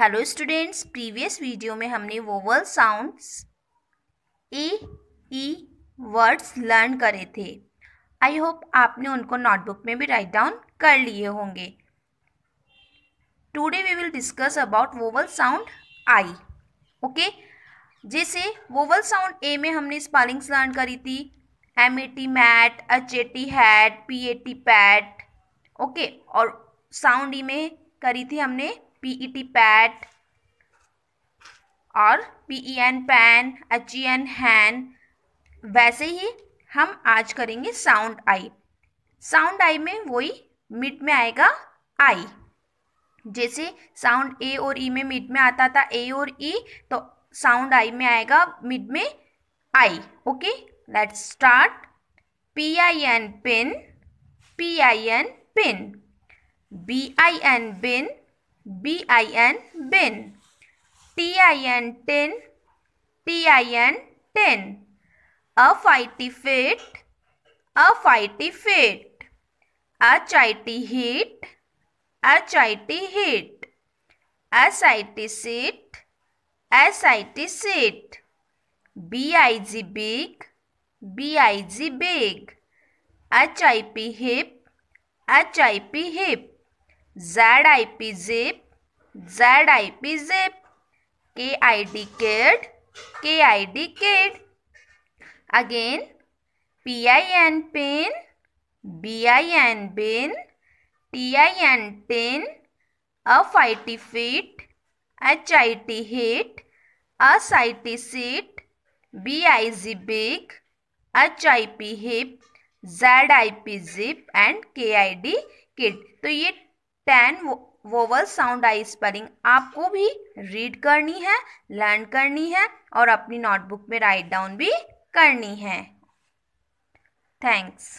hello students previous video में हमने vowel sounds A E words learn करे थे आई होप आपने उनको नोटबुक में भी राइट डाउन कर लिए होंगे today we will discuss about vowel sound I okay जैसे वोवल साउंड ए में हमने स्पेलिंग्स लर्न करी थी M A T mat H A T hat P A T pat okay और साउंड ई e में करी थी हमने पीईटी पैट e और P N pen H E N hen वैसे ही हम आज करेंगे साउंड आई साउंड आई में वही मिड में आएगा आई जैसे साउंड ए और ई e में मिड में आता था ए और ई e, तो साउंड आई में आएगा मिड में I okay let's start P I N pin P I N pin B I N bin B I N bin T I N tin T I N tin F I fit F I fit H I T hit H I T hit S I T sit S I T sit B I G big B I G big H I P hip H I P hip Z I P zip Z I P zip K I D kid K I D kid again P I N pin B I N bin T I N tin F I T fit H I T hit S I T sit B I G big H I P hip Z I P zip and K I D kid तो ये ten vowel sound I spelling आपको भी read करनी है learn करनी है और अपनी नोटबुक में राइट डाउन भी करनी है थैंक्स